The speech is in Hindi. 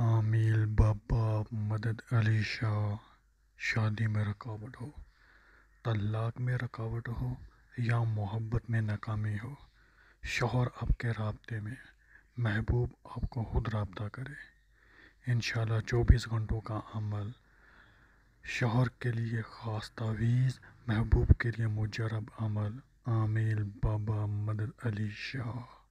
आमिल बाबा मदद अली शाह शादी में रुकावट हो तलाक में रुकावट हो या मोहब्बत में नाकामी हो शोहर आपके रबते में महबूब आपको खुद रबता करे इन चौबीस घंटों का अमल शोहर के लिए ख़ास तावीज़ महबूब के लिए मुजरब अमल आमिल बाबा मदद अली शाह